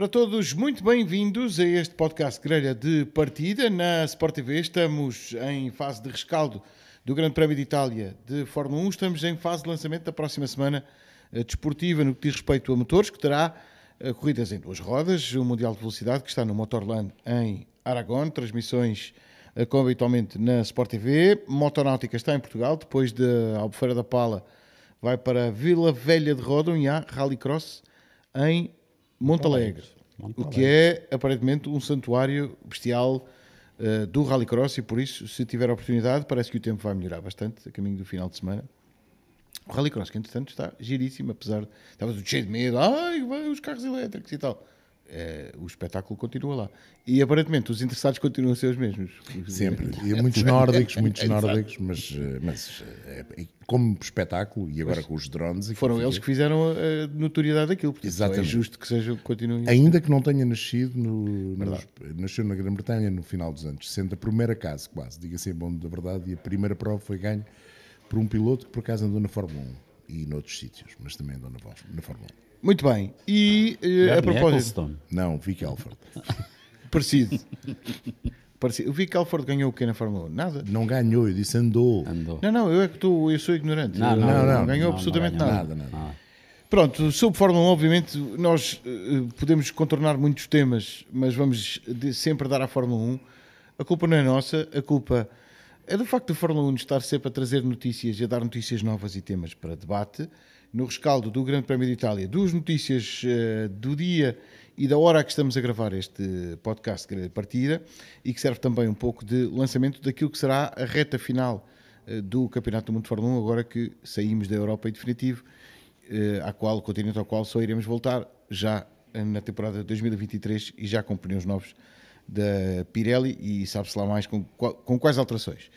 Para todos, muito bem-vindos a este podcast Grelha de Partida. Na Sport TV estamos em fase de rescaldo do Grande Prémio de Itália de Fórmula 1. Estamos em fase de lançamento da próxima semana eh, desportiva no que diz respeito a motores, que terá eh, corridas em duas rodas, o Mundial de Velocidade que está no Motorland em Aragão, transmissões eh, como habitualmente na Sport TV. Motonáutica está em Portugal, depois de Albufeira da Pala vai para Vila Velha de Rodon e há Rallycross em Montalegre, o que é aparentemente um santuário bestial uh, do Rallycross e por isso, se tiver oportunidade, parece que o tempo vai melhorar bastante a caminho do final de semana. O Rallycross, que entretanto está giríssimo, apesar de estava tudo cheio de medo, ai, vai, os carros elétricos e tal é, o espetáculo continua lá. E aparentemente os interessados continuam a ser os mesmos. Sempre. E muitos nórdicos, muitos nórdicos, mas, eh, mas eh, como espetáculo, e agora mas com os drones. Foram fica... eles que fizeram a notoriedade daquilo. Portanto, é Exatamente. É justo que sejam, continuem. Ainda que não tenha nascido, no, nos, nasceu na Grã-Bretanha no final dos anos 60, a primeira casa quase, diga-se bom da verdade, e a primeira prova foi ganha por um piloto que por acaso andou na Fórmula 1 e noutros sítios, mas também andou na, na Fórmula 1. Muito bem. E eh, a Bernie é propósito. Ecclestone. Não, Vic Alford. Parecido. Parecido. O Vic Alford ganhou o quê na Fórmula 1? Nada. Não ganhou, eu disse andou. Andou. Não, não, eu é que estou, eu sou ignorante. Não, não, não, não. ganhou absolutamente ganhou nada. Nada, nada. Ah. Pronto, sobre Fórmula 1, obviamente, nós eh, podemos contornar muitos temas, mas vamos de- sempre dar à Fórmula 1. A culpa não é nossa, a culpa é do facto da Fórmula 1 estar sempre a trazer notícias e a dar notícias novas e temas para debate no rescaldo do Grande Prémio de Itália, duas notícias uh, do dia e da hora que estamos a gravar este podcast de partida e que serve também um pouco de lançamento daquilo que será a reta final uh, do Campeonato do Mundo de Fórmula 1, agora que saímos da Europa em definitivo, uh, à qual, continente ao qual só iremos voltar já na temporada 2023 e já com pneus novos da Pirelli e sabe-se lá mais com, com quais alterações.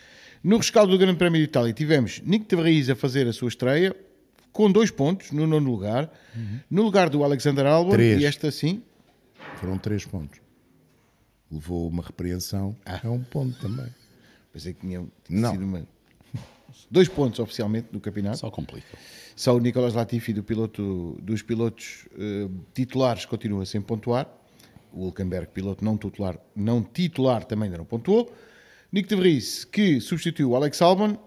No rescaldo do Grande Prémio de Itália tivemos Nick Tavares a fazer a sua estreia, com dois pontos no nono lugar, uhum. no lugar do Alexander Albon três. e esta sim. Foram três pontos. Levou uma repreensão ah. é um ponto também. Pensei que tinha, tinha sido uma. Dois pontos oficialmente no campeonato. Só complica. Só o Nicolas Latifi do piloto, dos pilotos uh, titulares continua sem pontuar. O Hulkenberg, piloto não titular, não titular também ainda não pontuou. Nick de Vries, que substituiu o Alex Albon,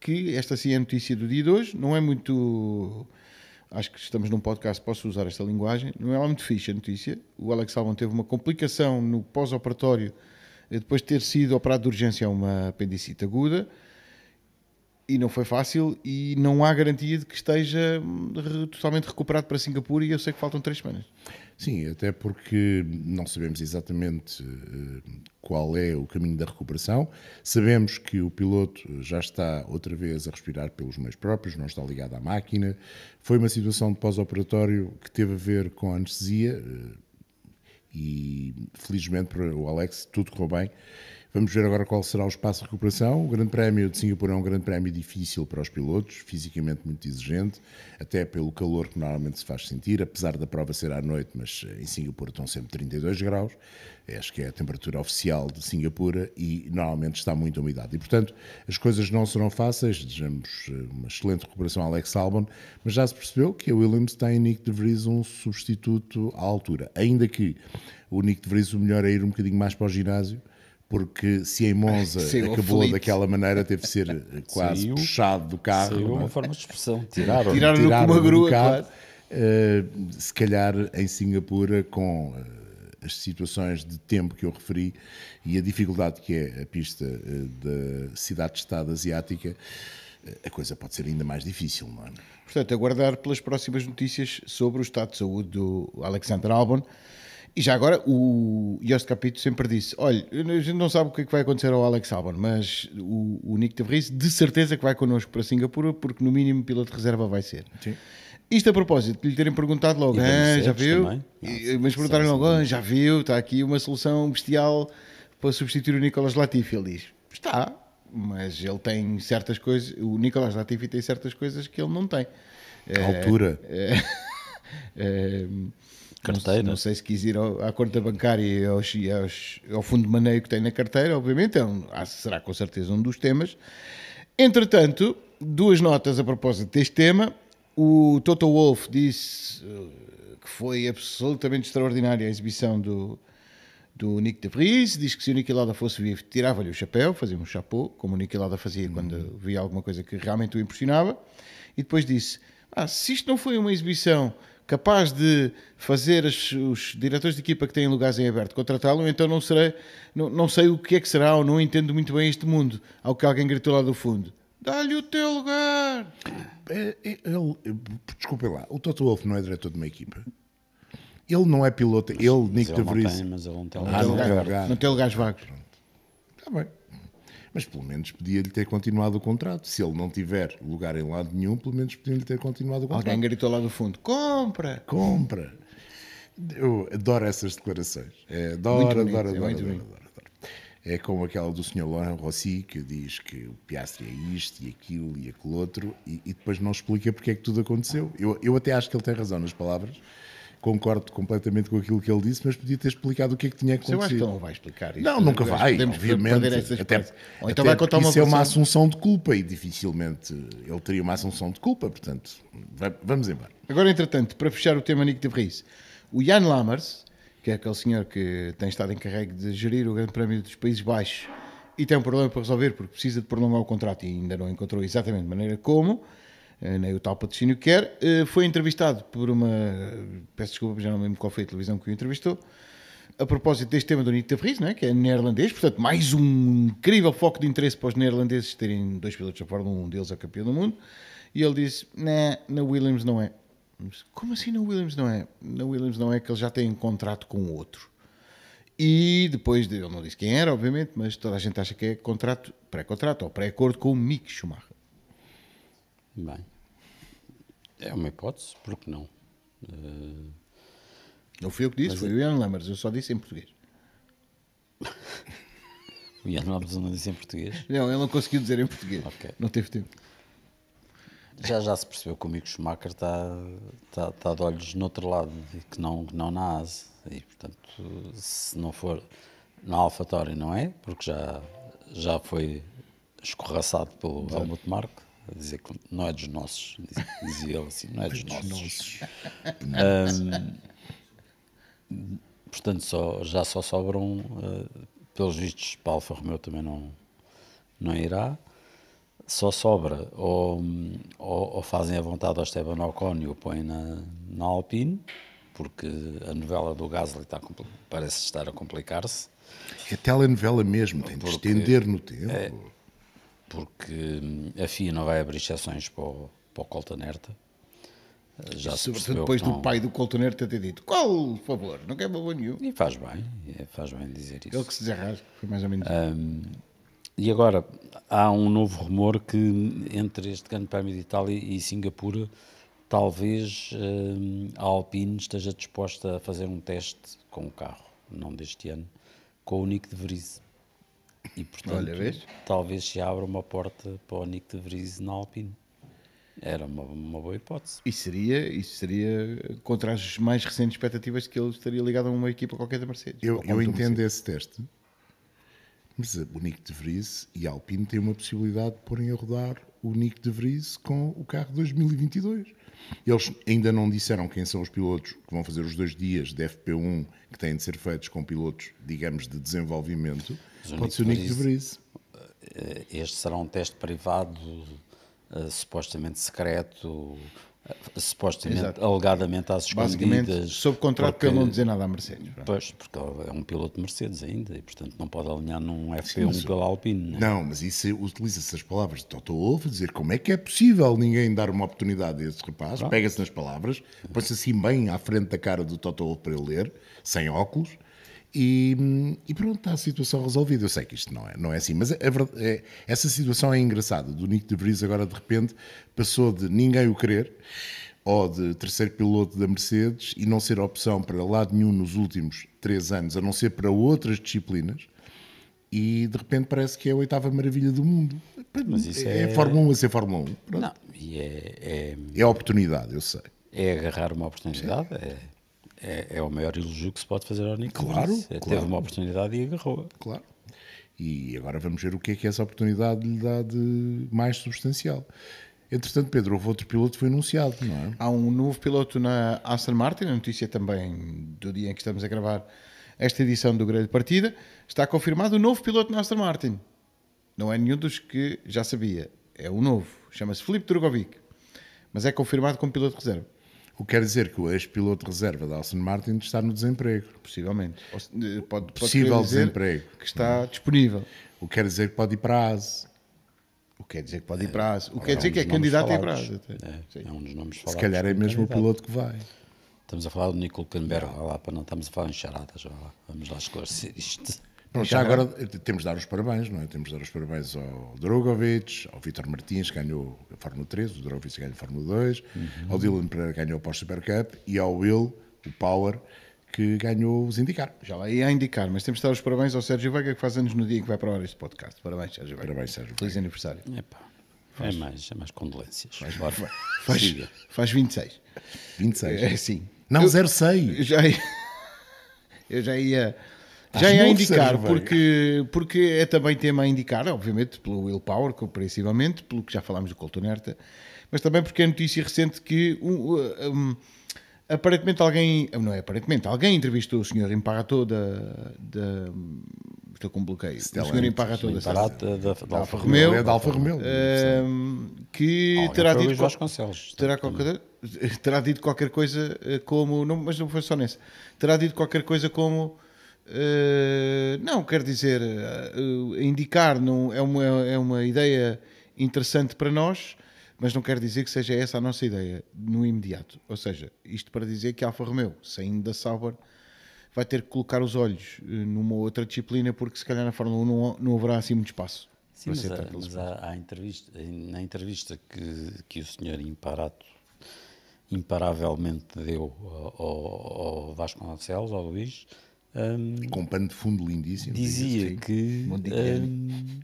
que esta sim é a notícia do dia de hoje, não é muito. Acho que estamos num podcast, posso usar esta linguagem. Não é muito fixe a notícia. O Alex Salmon teve uma complicação no pós-operatório, eh, depois de ter sido operado de urgência a uma apendicite aguda e não foi fácil e não há garantia de que esteja hum, totalmente recuperado para Singapura e eu sei que faltam três semanas. Sim, até porque não sabemos exatamente eh, qual é o caminho da recuperação. Sabemos que o piloto já está outra vez a respirar pelos meios próprios, não está ligado à máquina. Foi uma situação de pós-operatório que teve a ver com a anestesia eh, e felizmente para o Alex tudo correu bem Vamos ver agora qual será o espaço de recuperação. O Grande Prémio de Singapura é um grande prémio difícil para os pilotos, fisicamente muito exigente, até pelo calor que normalmente se faz sentir, apesar da prova ser à noite, mas eh, em Singapura estão sempre 32 graus, é, acho que é a temperatura oficial de Singapura e normalmente está muita umidade. E, portanto, as coisas não serão fáceis, desejamos eh, uma excelente recuperação a Alex Albon, mas já se percebeu que a Williams tem em Nick de Vries um substituto à altura, ainda que o Nick de Vries o melhor é ir um bocadinho mais para o ginásio, porque se em Monza Saiu acabou daquela maneira, teve de ser eh, quase puxado do carro. Saiu uma é? forma de expressão. Tiraram-no tiraram tiraram com uma grua, carro, uh, se calhar em Singapura, com uh, as situações de tempo que eu referi e a dificuldade que é a pista uh, da cidade-estado asiática, a coisa pode ser ainda mais difícil, não é? Portanto, aguardar pelas próximas notícias sobre o estado de saúde do Alexander Albon. E já agora, o Jost Capito sempre disse: olha, a gente não sabe o que, é que vai acontecer ao Alex Albon, mas o, o Nick de de certeza que vai connosco para Singapura, porque no mínimo piloto de reserva vai ser. Sim. Isto a propósito de lhe terem perguntado logo, ah, já viu? Não, ah, eh, mas perguntaram logo, ah, já viu? Está aqui uma solução bestial para substituir o Nicolas Latifi. Ele diz: está, mas ele tem certas coisas, o Nicolas Latifi tem certas coisas que ele não tem. A altura. É, é, é, Carteira. Não, não, sei se quis ir ao, à conta bancária e aos, aos, ao fundo de maneio que tem na carteira, obviamente, é um, será com certeza um dos temas. Entretanto, duas notas a propósito deste tema. O Toto Wolff disse eh, que foi absolutamente extraordinária a exibição do, do Nick de Vries, diz que se o Niki lada fosse vivo, tirava-lhe o chapéu, fazia um chapô, como o Niki fazia hum. quando via alguma coisa que realmente o impressionava, e depois disse, ah, se isto não foi uma exibição capaz de fazer os, os diretores de equipa que têm lugares em aberto contratá-lo, então não, serei, não, não sei o que é que será ou não entendo muito bem este mundo. Ao que alguém gritou lá do fundo. Dá-lhe o teu lugar! É, é, ele, desculpem lá, o Toto Wolff não é diretor de uma equipa. Ele não é piloto, mas, ele, Nick de Vries. Não tem, não tem lugares vagos. Está bem. Mas pelo menos podia-lhe ter continuado o contrato. Se ele não tiver lugar em lado nenhum, pelo menos podia-lhe ter continuado o contrato. Alguém gritou lá do fundo: compra! Compra! Eu adoro essas declarações. É, adoro, muito bonito, adoro, é adoro, adoro, adoro, adoro, É como aquela do Sr. Laurent Rossi, que diz que o Piastri é isto e aquilo e aquele outro, e, e, depois não explica porque é que tudo aconteceu. Eu, eu até acho que ele tem razão nas palavras, concordo completamente com aquilo que ele disse, mas podia ter explicado o que é que tinha acontecido. Eu acho que não vai explicar isso. Não, nunca vai, obviamente. Até, Ou então até vai contar uma isso coisa... é uma assunção de culpa e dificilmente ele teria uma assunção de culpa, portanto, vamos embora. Agora, entretanto, para fechar o tema Nick de Vries, o Jan Lammers, que é aquele senhor que tem estado encarregue de gerir o Grande Prémio dos Países Baixos e tem um problema para resolver porque precisa de prolongar o contrato e ainda não encontrou exatamente maneira como eh, nem o tal patrocínio quer, eh, foi entrevistado por uma. Peço desculpa, já não me lembro qual foi a televisão que o entrevistou. A propósito deste tema do Nito Tavris, é que é neerlandês, portanto, mais um incrível foco de interesse para os neerlandeses terem dois pilotos da Fórmula 1, um deles é campeão do mundo. E ele disse: Né, na Williams não é. Como assim na Williams não é? Na Williams não é que ele já tem um contrato com outro. E depois, de, ele não disse quem era, obviamente, mas toda a gente acha que é contrato, pré-contrato ou pré-acordo com o Mick Schumacher. Bem, é uma hipótese, porque não? Uh... Não fui eu que disse, foi o Ian Lammers, eu só disse em português. o Ian Lammers não disse em português? Não, ele não conseguiu dizer em português. Okay. Não teve tempo. Já já se percebeu que o Mico Schumacher está, está, está de olhos noutro lado e que não, não na ASE. E portanto, se não for na Tauri não é? Porque já, já foi escorraçado pelo Helmut Marko a dizer que não é dos nossos, dizia ele assim, não é dos nossos. um, portanto, só, já só sobram, uh, pelos vistos, para Alfa Romeo também não, não irá, só sobra ou, ou, ou fazem a vontade ao Esteban Ocon e o põem na, na Alpine, porque a novela do Gasly está, parece estar a complicar-se. É telenovela mesmo, tem de estender no tempo. É, porque hum, a FIA não vai abrir exceções para o, para o Colton Herta. Eh, já Sobretudo depois não... do pai do Colton Herta ter dito, qual favor, não quer bobo nenhum. E faz bem, faz bem dizer isso. Ele que se desarrasca, foi mais ou menos um, E agora, há um novo rumor que entre este grande prémio de Itália e Singapura, talvez um, a Alpine esteja disposta a fazer um teste com o carro, não deste ano, com o Nick de Vries e portanto, Olha, talvez se abra uma porta para o Nick de Vries na Alpine. Era uma, uma boa hipótese. E seria, e seria contra as mais recentes expectativas de que ele estaria ligado a uma equipa qualquer da Mercedes. Eu, eu entendo Mercedes. esse teste. Mas o Nick de Vries e a Alpine têm uma possibilidade de porem a rodar o Nick de Vries com o carro 2022. Eles ainda não disseram quem são os pilotos que vão fazer os dois dias de FP1 que têm de ser feitos com pilotos, digamos, de desenvolvimento. Pode ser o Nick de Vries. Eh, este será um teste privado, eh, supostamente secreto, supostamente, Exato. alegadamente às escondidas. sob contrato porque, pelo não dizer nada à Mercedes. Pronto. Pois, porque é um piloto de Mercedes ainda e, portanto, não pode alinhar num FP1 Sim, pela Alpine. Não, é? não mas isso utiliza-se as palavras de Toto Wolff a dizer como é que é possível ninguém dar uma oportunidade a esse rapaz, pega-se nas palavras, põe-se assim bem à frente da cara do Toto Wolff para ele ler, sem óculos, e, e, pronto, está a situação resolvida. Eu sei que isto não é, não é assim, mas é, é a, a, é, essa situação é engraçada. Do Nico de Vries agora de repente passou de ninguém o querer ou de terceiro piloto da Mercedes e não ser opção para lado nenhum nos últimos três anos, a não ser para outras disciplinas. E de repente parece que é a oitava maravilha do mundo. Mas isso é, é Fórmula 1 a ser Fórmula 1. Não, e é, é, é oportunidade, eu sei. É agarrar uma oportunidade, é é, é o maior elogio que se pode fazer ao Nick Claro, é, Teve uma oportunidade e agarrou. Claro. E agora vamos ver o que é que essa oportunidade lhe dá de mais substancial. Entretanto, Pedro, houve outro piloto que foi anunciado, não é? Há um novo piloto na Aston Martin, a notícia também do dia em que estamos a gravar esta edição do Grande Partida. Está confirmado o um novo piloto na Aston Martin. Não é nenhum dos que já sabia. É o novo. Chama-se Filipe Drogovic. Mas é confirmado como piloto de reserva. O que quer dizer que o ex-piloto reserva da Alston Martin está no desemprego. Possivelmente. Eh, pode, Possível desemprego. Que está disponível. O que quer dizer que pode ir para a ASE. O que quer dizer que pode ir para a ASE. O que quer dizer é que é candidato a ir para a ASE. É, é um dos nomes falados. Se calhar é mesmo o piloto que vai. Estamos a falar do Nicole Canberra, lá para não estamos a falar em charadas, vamos lá esclarecer isto já agora é. temos de dar os parabéns, não é? Temos de dar os parabéns ao Drogovic, ao Vítor Martins, que ganhou a Fórmula 3, o Drogovic ganhou a Fórmula 2, uhum. ao Dylan Pereira, que ganhou o Super Cup, e ao Will, o Power, que ganhou os Indicar. Já lá ia indicar, mas temos de dar os parabéns ao Sérgio Veiga, que faz anos no dia em que vai para o hora este podcast. Parabéns, Sérgio Veiga. Parabéns, Sérgio. Feliz Veiga. aniversário. Epa, é faz. É mais, é mais condolências. Faz, faz, faz, faz 26. 26? É, sim. Não, eu, 06. Eu já ia... Eu já ia já é a indicar, porque, porque é também tema a indicar, obviamente, pelo willpower, compreensivelmente pelo que já falámos do Colton Herta, mas também porque é notícia recente que um, um, aparentemente alguém, não é aparentemente, alguém entrevistou o senhor Imparato da, da estou com bloqueio, o senhor Imparato da, Imparato, da, da, Alfa Romeo, é da Alfa Romeo que terá dito, terá, qualquer, terá dito qualquer coisa eh, como, não, mas não foi só nessa, terá dito qualquer coisa como eh, não, quer dizer, uh, indicar não, é, uma, é uma ideia interessante para nós, mas não quer dizer que seja essa a nossa ideia no imediato. Ou seja, isto para dizer que a Alfa Romeo, saindo da Sauber, vai ter que colocar os olhos eh, numa outra disciplina, porque se calhar na Fórmula 1 não, não haverá assim muito espaço. Sim, mas, mas assim. há, há entrevista, na entrevista que, que o senhor Imparato imparavelmente deu ao, ao Vasconcelos, ao Luís, um, Com um pano de fundo lindíssimo. Dizia assim, que, um,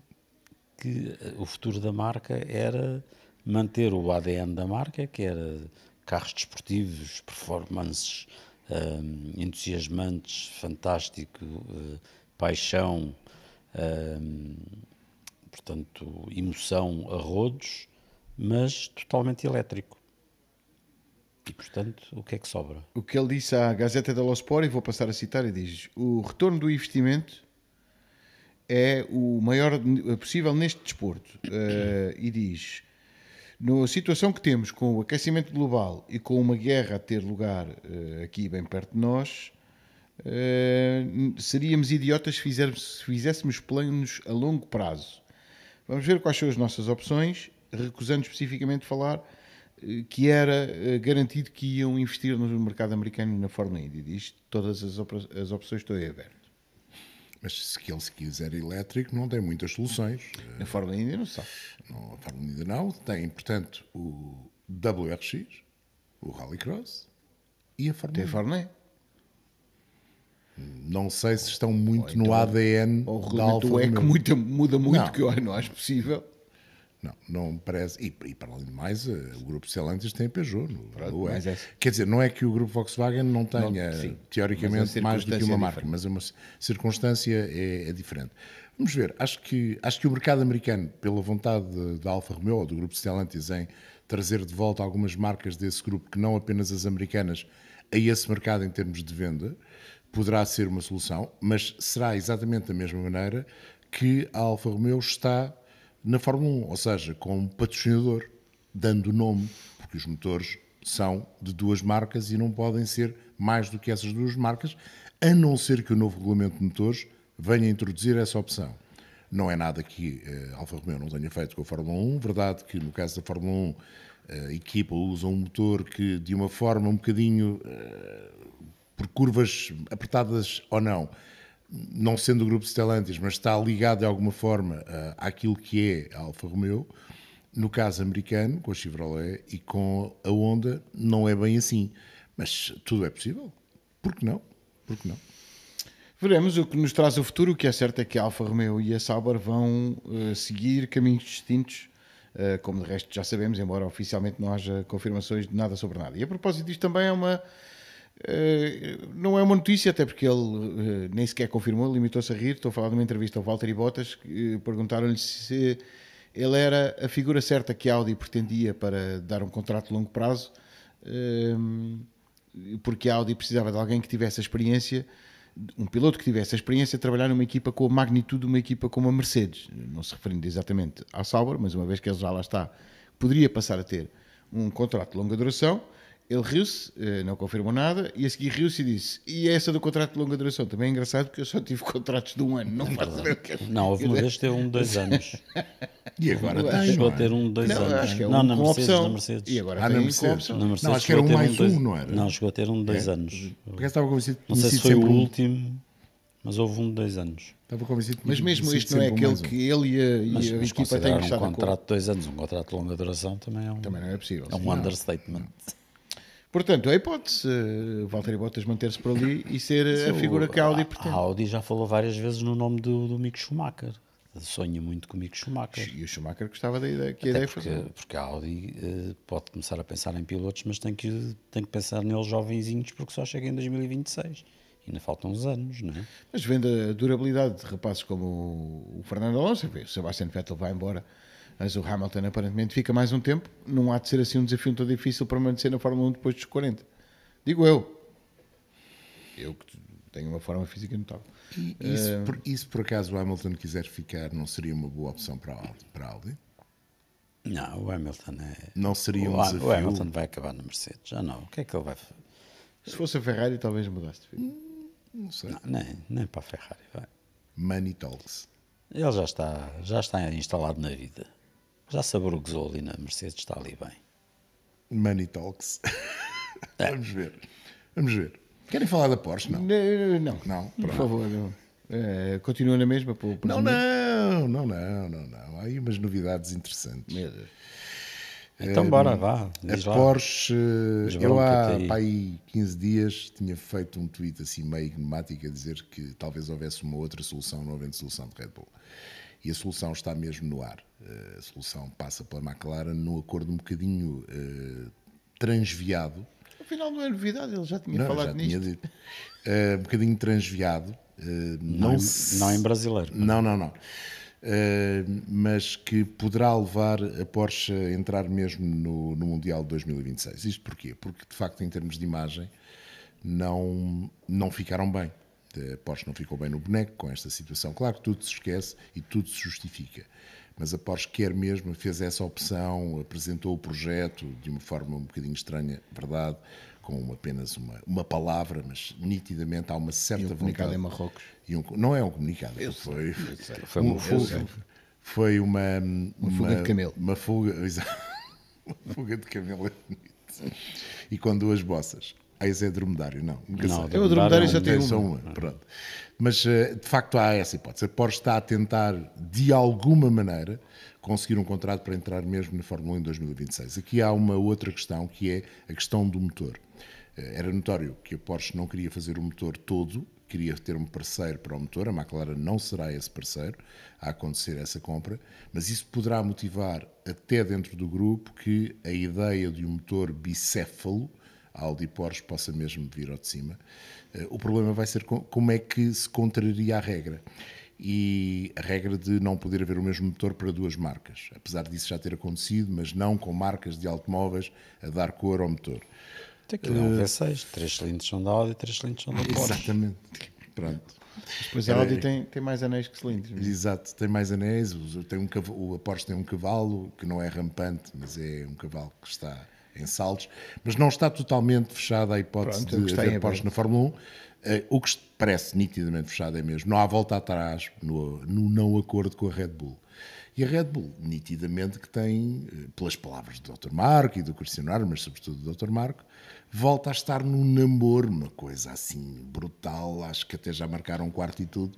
que eh, o futuro da marca era manter o ADN da marca, que era carros desportivos, performances um, entusiasmantes, fantástico, uh, paixão, um, portanto, emoção a rodos, mas totalmente elétrico. E, portanto, o que é que sobra? O que ele disse à Gazeta dello Sport, e vou passar a citar, e diz: o retorno do investimento é o maior possível neste desporto. Uh, e diz: na situação que temos com o aquecimento global e com uma guerra a ter lugar uh, aqui bem perto de nós, uh, seríamos idiotas se, fizermos, se fizéssemos planos a longo prazo. Vamos ver quais são as nossas opções, recusando especificamente falar que era eh, garantido que iam investir no mercado americano e na Fórmula índia. Diz todas as, op as opções estão abertas. Mas se ele se quiser elétrico, não tem muitas soluções. Na Fórmula índia não sabe. Não, a Fórmula Indy não. Tem, portanto, o WRX, o Rallycross e a Fórmula Tem a Fórmula E. Não sei se estão muito então, no ADN ou da Alfa Romeo. é que muda, muda muito, não. que eu não acho possível. Não, não parece. E, e, para além de mais, eh, o grupo Celantes tem Peugeot. No, Pronto, é. É. Quer dizer, não é que o grupo Volkswagen não tenha, não, teoricamente, mais do que uma é marca, mas uma circunstância é, é, diferente. Vamos ver, acho que, acho que o mercado americano, pela vontade da Alfa Romeo ou do grupo Stellantis em trazer de volta algumas marcas desse grupo, que não apenas as americanas, a esse mercado em termos de venda, poderá ser uma solução, mas será exatamente da mesma maneira que a Alfa Romeo está na Fórmula 1, ou seja, com um patrocinador, dando nome, porque os motores são de duas marcas e não podem ser mais do que essas duas marcas, a não ser que o novo regulamento de motores venha introduzir essa opção. Não é nada que a eh, Alfa Romeo não tenha feito com a Fórmula 1, verdade que no caso da Fórmula 1 eh, a equipa usa um motor que de uma forma um bocadinho eh, por curvas apertadas ou não, não sendo o grupo Stellantis, mas está ligado de alguma forma eh, àquilo que é a Alfa Romeo, no caso americano, com a Chevrolet e com a Honda, não é bem assim. Mas tudo é possível. Por que não? Por que não? Veremos o que nos traz o futuro. O que é certo é que a Alfa Romeo e a Sauber vão uh, seguir caminhos distintos, uh, como de resto já sabemos, embora oficialmente não haja confirmações de nada sobre nada. E a propósito disto também é uma eh, não é uma notícia, até porque ele eh, nem sequer confirmou, limitou-se a rir. Estou a falar de uma entrevista ao Walter e Bottas. Eh, perguntaram-lhe se ele era a figura certa que a Audi pretendia para dar um contrato de longo prazo, porque a Audi precisava de alguém que tivesse a experiência, um piloto que tivesse a experiência de trabalhar numa equipa com a magnitude de uma equipa como a Mercedes. Não se referindo exatamente à Sauber, mas uma vez que ele já lá está, poderia passar a ter um contrato de longa duração ele riu-se, eh, não confirmou nada, e a seguir riu-se e disse: E essa do contrato de longa duração também é engraçado porque eu só tive contratos de um ano, não faço é que... Não, houve uma é. vez teve um de dois anos. e agora tem. Chegou a é? ter um de dois não, anos. É não é um não, na Mercedes, opção. na Mercedes. E agora ah, tem na Mercedes. Na Mercedes. Não, acho que era um mais um, dois... um, não era? Não, chegou a ter um de dois é. anos. Porque estava convencido Não sei se foi o último, mas houve um de dois anos. Estava convencido Mas mesmo isto não é aquele que ele e a, equipa têm um contrato de dois anos, um contrato de longa duração também é um. Também não é possível. É um understatement. Portanto, a hipótese, uh, eh, Valtteri Bottas manter-se por ali e ser eh, a figura que a Audi pretende. A Audi já falou várias vezes no nome do, do Mick Schumacher. Sonha muito com o Mick Schumacher. E o Schumacher gostava da ideia, que Até ideia porque, porque a Audi uh, pode começar a pensar em pilotos, mas tem que, tem que pensar neles jovenzinhos porque só chega em 2026. Ainda faltam uns anos, não é? Mas vendo a durabilidade de rapazes como o Fernando Alonso, o Sebastian Vettel vai embora mas o Hamilton aparentemente fica mais um tempo, não há de ser assim um desafio tão difícil para manter na Fórmula 1 depois dos 40. Digo eu. Eu que tenho uma forma física notável. E, e, se, uh, ah, por, e se por acaso o Hamilton quiser ficar, não seria uma boa opção para a Audi? Para a Audi? Não, o Hamilton é. Não seria um o, desafio. O Hamilton vai acabar na Mercedes, já não. O que é que ele vai fazer? Se fosse a Ferrari, talvez mudasse de filho. Hum, não sei. Não, nem, nem para a Ferrari, vai. Money Talks. Ele já está, já está instalado na vida. Já se abrugou ali na Mercedes, está ali bem. Money Talks. É. Vamos ver. Vamos ver. Querem falar da Porsche? Não. Não, não. não por favor. Não. É, continua na mesma? Por, por não, não, não, não, não, não. Há aí umas novidades interessantes. Meu Deus. Então, hum, bora, vá. A lá. Porsche, Desbronca eu é há pá, aí 15 dias tinha feito um tweet assim meio enigmático a dizer que talvez houvesse uma outra solução, não havendo solução de Red Bull. E a solução está mesmo no ar. Eh, a solução passa pela McLaren num acordo um bocadinho uh, transviado. Afinal, não é novidade, ele já tinha não, falado já nisto. Tinha dito. Uh, um bocadinho transviado. Uh, não, não, não, em brasileiro. Não, não, não. Uh, mas que poderá levar a Porsche a entrar mesmo no, no Mundial de 2026. Isto porquê? Porque, de facto, em termos de imagem, não, não ficaram bem. A Porsche não ficou bem no boneco com esta situação. Claro que tudo se esquece e tudo se justifica, mas a Porsche quer mesmo, fez essa opção, apresentou o projeto de uma forma um bocadinho estranha, verdade, com apenas uma, uma palavra, mas nitidamente há uma certa vontade. um comunicado vontade. em Marrocos. E um, não é um comunicado, eu foi, sei, sei. foi, um, fuga, foi uma, uma, uma, fuga de camelo. Uma fuga, uma fuga de camelo é bonito. E com duas bossas a ah, esse é dromedário, não. não, sei. É o dromedário já é tem uma. É uma. Pronto. Mas, eh, de facto, há essa hipótese. A Porsche está a tentar, de alguma maneira, conseguir um contrato para entrar mesmo na Fórmula 1 em 2026. Aqui há uma outra questão, que é a questão do motor. Eh, era notório que a Porsche não queria fazer o motor todo, queria ter um parceiro para o motor, a McLaren não será esse parceiro a acontecer essa compra, mas isso poderá motivar até dentro do grupo que a ideia de um motor bicéfalo Audi e Porsche possa mesmo vir ao de cima. Eh, o problema vai ser como é que se contraria a regra e a regra de não poder haver o mesmo motor para duas marcas, apesar disso já ter acontecido, mas não com marcas de automóveis a dar cor ao motor. Tem que uh, um V6, três cilindros são da Audi e três cilindros são da Porsche. Exatamente, pronto. Pois a Audi tem, tem mais anéis que cilindros. É? Exato, tem mais anéis, tem um, a Porsche tem um cavalo que não é rampante, mas é um cavalo que está em saltos, mas não está totalmente fechada a hipótese Pronto, é de haver Porsche na Fórmula 1. Eh, o que parece nitidamente fechado é mesmo. Não há volta atrás no, no não acordo com a Red Bull. E a Red Bull, nitidamente, que tem, eh, pelas palavras do Dr. Marco e do Cristiano Armas, mas sobretudo do Dr. Marco, volta a estar num namoro, uma coisa assim brutal, acho que até já marcaram um quarto e tudo,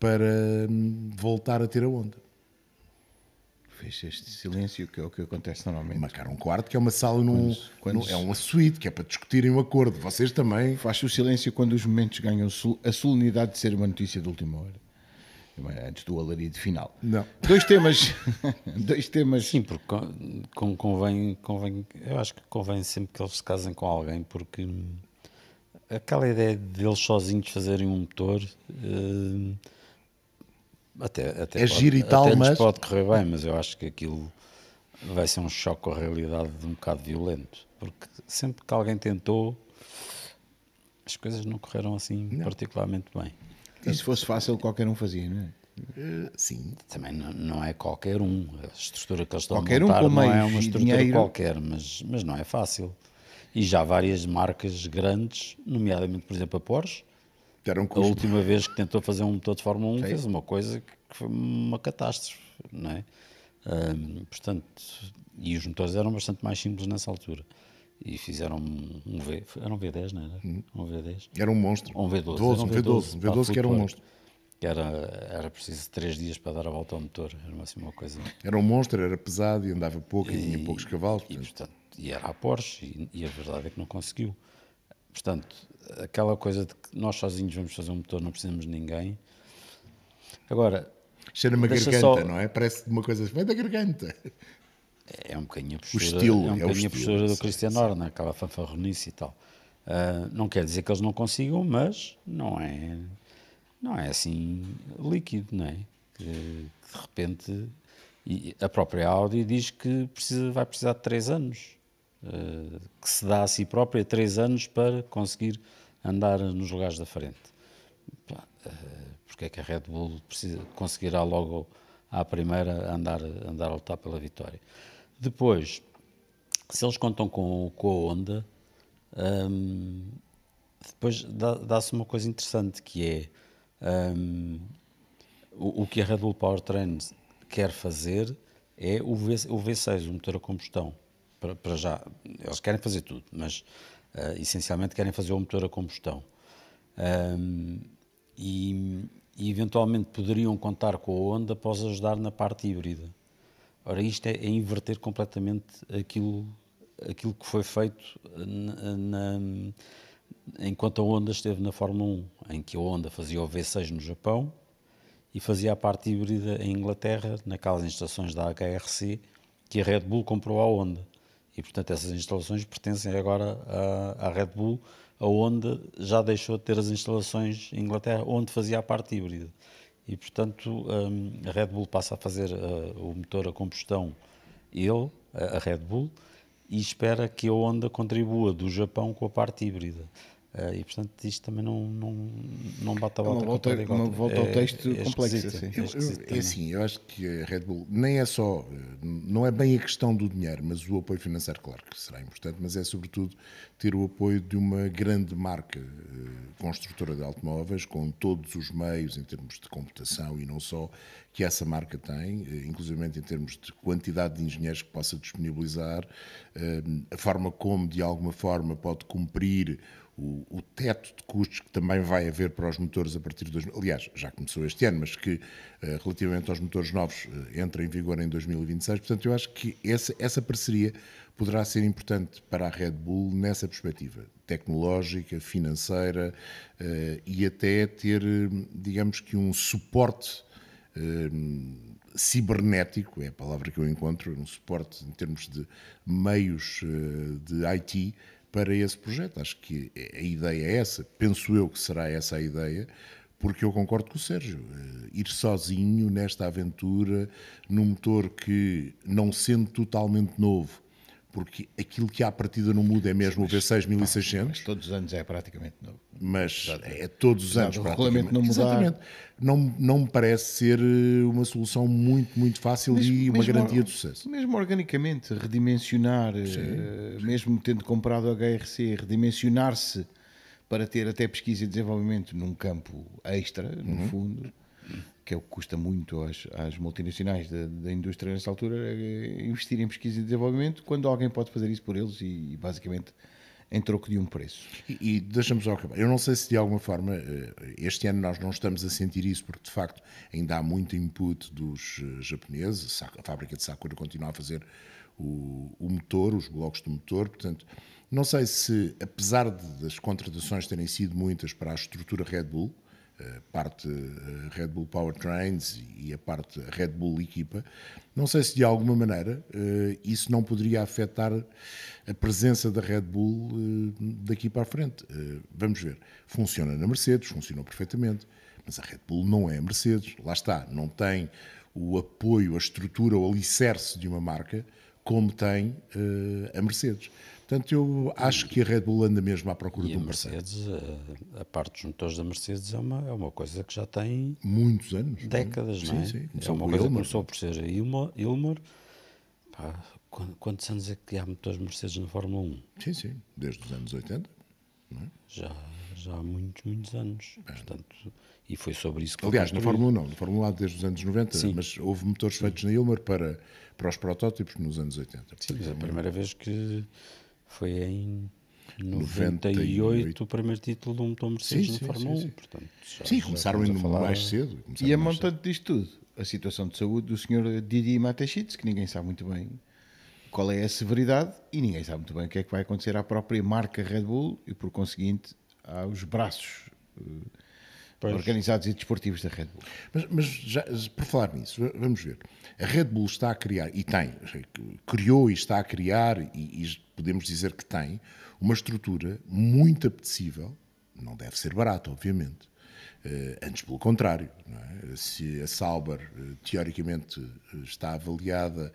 para hum, voltar a ter a onda fez este silêncio, que é o que acontece normalmente. Marcar um quarto, que é uma sala num. Quando, é uma suíte, que é para discutirem um acordo. Vocês também. Faz o silêncio quando os momentos ganham a solenidade de ser uma notícia de última hora. Antes do alarido final. Não. Dois temas. dois temas. Sim, porque com, convém, convém. Eu acho que convém sempre que eles se casem com alguém, porque hum, aquela ideia deles sozinhos fazerem um motor. Uh, até, até é pode, giro e tal, até mas. pode correr bem, mas eu acho que aquilo vai ser um choque à realidade de um bocado violento, porque sempre que alguém tentou, as coisas não correram assim não. particularmente bem. E se fosse fácil, qualquer um fazia, não é? Eh, sim. Também não, não, é qualquer um. A estrutura que eles estão qualquer a montar um não é uma estrutura dinheiro. qualquer, mas, mas não é fácil. E já várias marcas grandes, nomeadamente, por exemplo, a Porsche, um custo. A última vez que tentou fazer um motor de Fórmula 1 Sim. fez uma coisa que foi uma catástrofe, não é? Um, portanto, e os motores eram bastante mais simples nessa altura. E fizeram um V, era um V10, não era? Uhum. Um V10. Era um monstro. Um V12. 12, um V12, V12, um V12 que era um monstro. era, era preciso três dias para dar a volta ao motor, era assim uma coisa. Era um monstro, era pesado e andava pouco e, e tinha poucos cavalos. Portanto. E, portanto, e era a Porsche, e, e a verdade é que não conseguiu. Portanto, aquela coisa de que nós sozinhos vamos fazer um motor, não precisamos de ninguém. Agora. Cheira-me a garganta, só... não é? Parece uma coisa. Vem da garganta. É um bocadinho a postura, o estilo, é um é o estilo, postura do Cristiano Orna, aquela fanfarronice e tal. Uh, não quer dizer que eles não consigam, mas não é, não é assim líquido, não é? Que, que de repente. a própria Audi diz que precisa, vai precisar de 3 anos eh, que se dá a si própria três anos para conseguir andar nos lugares da frente. Eh, porque é que a Red Bull precisa, conseguirá logo à primeira andar, andar a lutar pela vitória? Depois, se eles contam com, com a Honda, hum, depois dá-se uma coisa interessante que é hum, o, o, que a Red Bull Powertrain quer fazer é o, v, o V6, o motor a combustão para, para já, eles querem fazer tudo, mas uh, essencialmente querem fazer o motor a combustão. Um, e, e, eventualmente poderiam contar com a Honda após ajudar na parte híbrida. Ora, isto é, é inverter completamente aquilo, aquilo que foi feito na, na, enquanto a Honda esteve na Fórmula 1, em que a Honda fazia o V6 no Japão e fazia a parte híbrida em Inglaterra, naquelas instalações da HRC que a Red Bull comprou à Honda. E, portanto, essas instalações pertencem agora à, à Red Bull, Honda já deixou de ter as instalações em Inglaterra, onde fazia a parte híbrida. E, portanto, hum, a Red Bull passa a fazer eh, o motor a combustão, ele, a Red Bull, e espera que a Honda contribua do Japão com a parte híbrida. Uh, e portanto isto também não, não, não bate a volta. É uma volta, uma volta, ao é- texto é, complexo. Assim. É, Eu, é assim, eu acho que a Red Bull nem é só, eh, não é bem a questão do dinheiro, mas o apoio financeiro, claro que será importante, mas é sobretudo ter o apoio de uma grande marca eh, construtora de automóveis, com todos os meios em termos de computação e não só, que essa marca tem, inclusive em termos de quantidade de engenheiros que possa disponibilizar, a forma como, de alguma forma, pode cumprir o, o, teto de custos que também vai haver para os motores a partir de 2000, aliás, já começou este ano, mas que eh, relativamente aos motores novos eh, entra em vigor em 2026. Portanto, eu acho que essa, essa parceria poderá ser importante para a Red Bull nessa perspectiva tecnológica, financeira eh, e até ter, digamos que, um suporte cibernético, é a palavra que eu encontro, um suporte em termos de meios de IT para esse projeto. Acho que a ideia é essa, penso eu que será essa a ideia, porque eu concordo com o Sérgio. Eh, ir sozinho nesta aventura, num motor que, não sendo totalmente novo, porque aquilo que há partida não muda é mesmo mas, o V6600. todos os anos é praticamente novo. Mas é todos os anos. Exato, praticamente. não mudar. Exatamente. Não, não me parece ser eh, uma solução muito, muito fácil mesmo, e uma garantia de sucesso. Mesmo organicamente, redimensionar, sim, eh, sim. mesmo tendo comprado a HRC, redimensionar-se para ter até pesquisa e desenvolvimento num campo extra, no uhum. fundo que é o que custa muito às, às multinacionais da, da, indústria nessa altura, é investir em pesquisa e desenvolvimento, quando alguém pode fazer isso por eles e, basicamente em troco de um preço. E, e deixamos ao acabar. Eu não sei se de alguma forma, eh, este ano nós não estamos a sentir isso, porque de facto ainda há muito input dos eh, japoneses, a fábrica de Sakura continua a fazer o, o motor, os blocos do motor, portanto, não sei se, apesar de, das contratações terem sido muitas para a estrutura Red Bull, a parte eh, Red Bull Powertrains e a parte Red Bull equipa, não sei se de alguma maneira eh, isso não poderia afetar a presença da Red Bull eh, daqui para a frente. Vamos ver. Funciona na Mercedes, funcionou perfeitamente, mas a Red Bull não é a Mercedes. Lá está, não tem o apoio, a estrutura, o alicerce de uma marca como tem a Mercedes. Portanto, eu acho que a Red Bull anda mesmo à procura e de um Mercedes, parceiro. Eh, a, a parte dos motores da Mercedes é uma, é uma coisa que já tem muitos anos, é? décadas, não, é? Sim, sim. É começou é uma coisa Ilmer. que começou por ser a Ilmor. quantos anos é que há motores Mercedes na Fórmula 1? Sim, sim, desde os anos 80. É? Já, já há muitos, muitos anos. É. Portanto, e foi sobre isso que Aliás, na Fórmula 1 não, na Fórmula 1 desde os anos 90, Sim. mas houve motores feitos Sim. na Ilmer para, para os protótipos nos anos 80. Sim, é a primeira vez que foi em 98, 98. o primeiro título de um motor Mercedes na Fórmula 1. Portanto, sim, começaram ainda falar... mais cedo. E a montante disto tudo, a situação de saúde do senhor Didi Matechitz, que ninguém sabe muito bem qual é a severidade e ninguém sabe muito bem o que é que vai acontecer à própria marca Red Bull e, por conseguinte, aos braços eh, pois. organizados e desportivos da Red Bull. Mas, mas já, por falar nisso, vamos ver. A Red Bull está a criar, e tem, criou e está a criar, e, e podemos dizer que tem, uma estrutura muito apetecível, não deve ser barato, obviamente, eh, antes pelo contrário. É? Se a Sauber, eh, teoricamente, está avaliada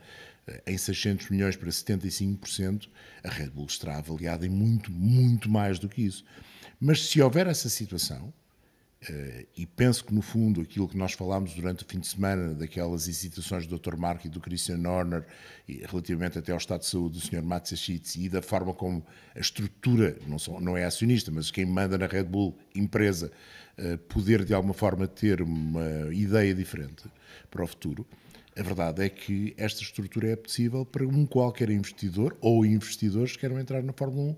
eh, em 600 milhões para 75%, a Red Bull estará avaliada em muito, muito mais do que isso. Mas se houver essa situação, eh, e penso que, no fundo, aquilo que nós falámos durante o fim de semana, daquelas incitações do Dr. Marco e do Christian Horner, relativamente até ao estado de saúde do Sr. Matsushita e da forma como a estrutura, não, são, não é acionista, mas quem manda na Red Bull, empresa, eh, poder de alguma forma ter uma ideia diferente para o futuro. A verdade é que esta estrutura é possível para um qualquer investidor ou investidores que queiram entrar na Fórmula 1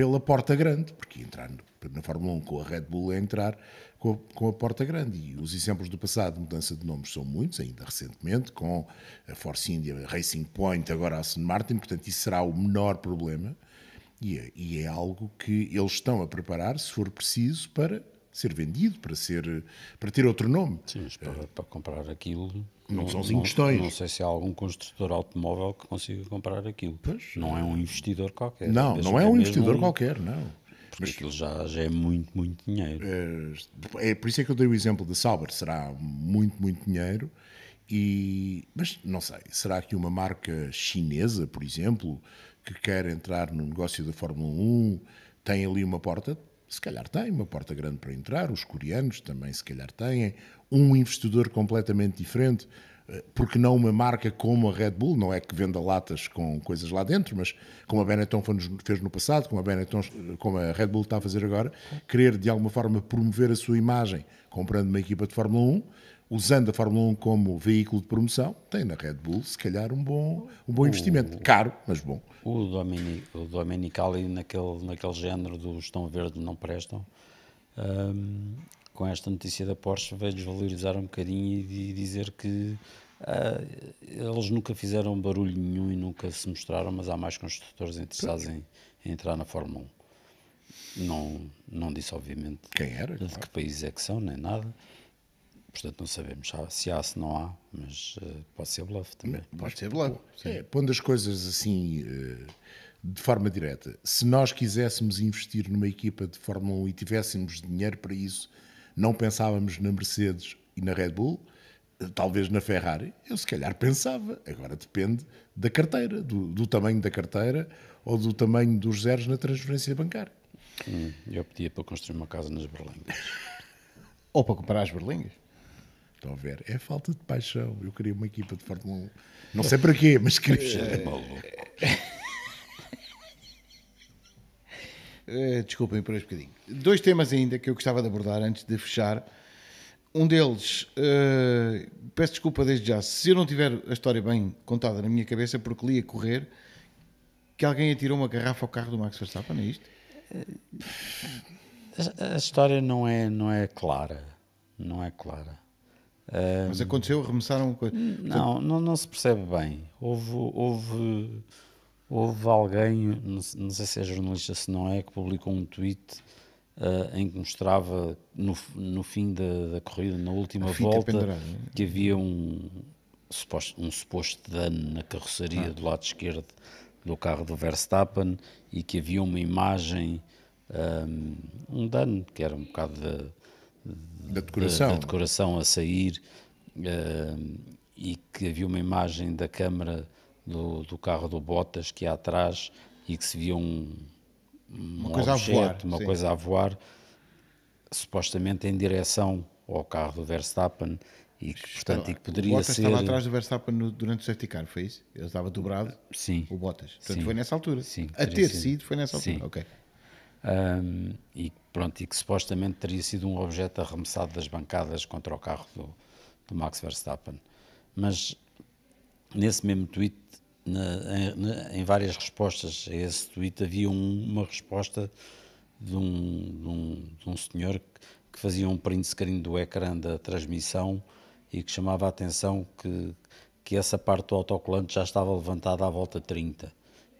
pela porta grande, porque entrar na Fórmula 1 com a Red Bull é entrar com a, com a, porta grande. E os exemplos do passado de mudança de nomes são muitos, ainda recentemente, com a Force India, Racing Point, agora a Aston Martin, portanto, isso será o menor problema. E é, e é algo que eles estão a preparar, se for preciso, para ser vendido, para, ser, para ter outro nome. Sim, mas para, para comprar aquilo. Não, não são os questões. Não, não sei se há algum construtor automóvel que consiga comprar aquilo. Pois, não é um investidor qualquer. Não, não é, é um investidor um... qualquer, não. Porque mas, aquilo já, já é muito, muito dinheiro. É, é, por isso é que eu dei o exemplo da Sauber. Será muito, muito dinheiro. E, mas não sei, será que uma marca chinesa, por exemplo, que quer entrar no negócio da Fórmula 1, tem ali uma porta? se calhar tem uma porta grande para entrar, os coreanos também se calhar têm, um investidor completamente diferente, eh, porque não uma marca como a Red Bull, não é que venda latas com coisas lá dentro, mas como a Benetton fez no passado, como a Benetton, eh, como a Red Bull está a fazer agora, querer de alguma forma promover a sua imagem comprando uma equipa de Fórmula 1, usando a Fórmula 1 como veículo de promoção, tem na Red Bull, se calhar, um bom, um bom investimento. Caro, mas bom. O, Domini, o Dominicali, naquele, naquele género do estão verde, não prestam, um, com esta notícia da Porsche, veio desvalorizar um bocadinho e dizer que uh, eles nunca fizeram barulho nenhum e nunca se mostraram, mas há mais construtores interessados em, em entrar na Fórmula 1. Não, não disse, obviamente, Quem era, de claro. que países é que são, nem nada. Portanto, não sabemos se há, se não há, mas uh, pode ser bluff também. Pode mas, ser bluff. É, pondo as coisas assim eh, de forma direta, se nós quiséssemos investir numa equipa de Fórmula 1 e tivéssemos dinheiro para isso, não pensávamos na Mercedes e na Red Bull, eh, talvez na Ferrari, eu se calhar pensava. Agora depende da carteira, do, do tamanho da carteira ou do tamanho dos zeros na transferência bancária. Hum, eu pedia para construir uma casa nas Berlengas ou para comprar as Berlengas Estão a ver? É falta de paixão. Eu queria uma equipa de Fórmula 1. Não sei para quê, mas queria. É eh, Desculpem por este bocadinho. Dois temas ainda que eu gostava de abordar antes de fechar. Um deles, uh, peço desculpa desde já, se eu não tiver a história bem contada na minha cabeça, porque li a correr que alguém atirou uma garrafa ao carro do Max Verstappen, é isto? Eh, a, a história não é, não é clara. Não é clara. Mas aconteceu, uma coisa. Não, não, não se percebe bem. Houve, houve, houve alguém, não sei se é jornalista, se não é, que publicou um tweet uh, em que mostrava no, no fim da, da corrida, na última tipo, volta, né? que havia um suposto, um suposto dano na carroceria ah. do lado esquerdo do carro do Verstappen e que havia uma imagem, um, eh, um dano que era um bocado. De, da decoração, da, decoração a sair uh, e que havia uma imagem da câmara do, do, carro do Bottas que há atrás e que se via um, um uma coisa objeto, a voar, uma coisa a voar, supostamente em direção ao carro do Verstappen e que, portanto, e que poderia o Bottas ser... estava atrás do Verstappen no, durante o safety car, foi isso? Ele estava dobrado, sim, o Bottas. Portanto, sim, foi nessa altura. Sim, a ter sido. sido foi nessa altura, sim. ok. Um, ehm, e Pronto, e que supostamente teria sido um objeto arremessado das bancadas contra o carro do, do Max Verstappen. Mas nesse mesmo tweet, na, na, em várias respostas a esse tweet, havia um, uma resposta de um, de um, de um senhor que, que fazia um print screen do ecrã da transmissão e que chamava a atenção que, que essa parte do autocolante já estava levantada à volta 30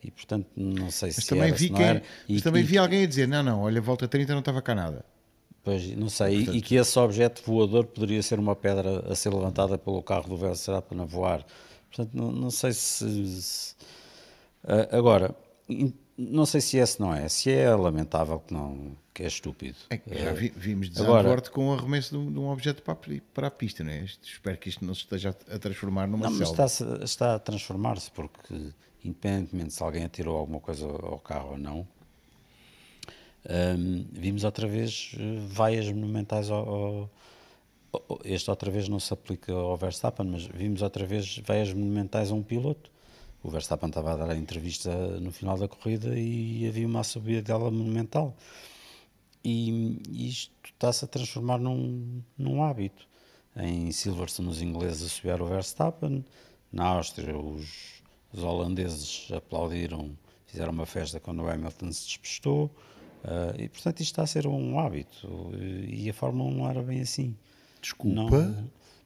e portanto não sei mas se também era, vi se quem, era. Mas e, também e, vi alguém a dizer, não, não, olha, volta 30 não estava cá nada. Pois, não sei, portanto, e que esse objeto voador poderia ser uma pedra a ser levantada pelo carro do Verstappen a voar. Portanto, não, não sei se... se uh, agora, não sei se é, se não é. Se é, é, lamentável que não que é estúpido. É que já eh, vi, vimos desaborte com o arremesso de um, de um objeto para a, para a, pista, não é? Espero que isto não se esteja a transformar numa não, selva. Está, está a transformar-se, porque independentemente se alguém atirou alguma coisa ao carro ou não, um, vimos outra vez eh, vaias monumentais ao, ao, ao, Este outra vez não se aplica ao Verstappen, mas vimos outra vez vaias monumentais a um piloto. O Verstappen estava a dar a entrevista no final da corrida e havia uma subida dela monumental. E, e isto está-se a transformar num, num hábito. Em Silverstone, os ingleses a o Verstappen, na Áustria, os os holandeses aplaudiram, fizeram uma festa quando o Hamilton se despistou. Uh, e, portanto, isto está a ser um hábito. Eh, e a Fórmula 1 era bem assim. Desculpa?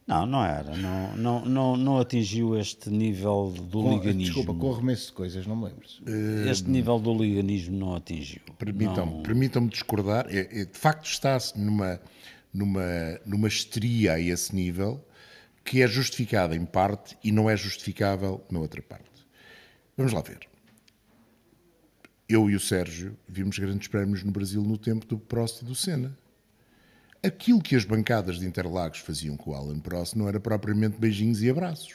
Não, não, não era. Não, não, não, não, atingiu este nível do com, liganismo. Desculpa, com arremesso de coisas, não me lembro. Uh, este nível do liganismo não atingiu. Permitam-me permitam discordar. É, é, de facto, está-se numa, numa, numa histeria a esse nível que é justificada em parte e não é justificável na outra parte. Vamos lá ver. Eu e o Sérgio vimos grandes prémios no Brasil no tempo do Prost e do Senna. Aquilo que as bancadas de Interlagos faziam com o Alan Prost não era propriamente beijinhos e abraços.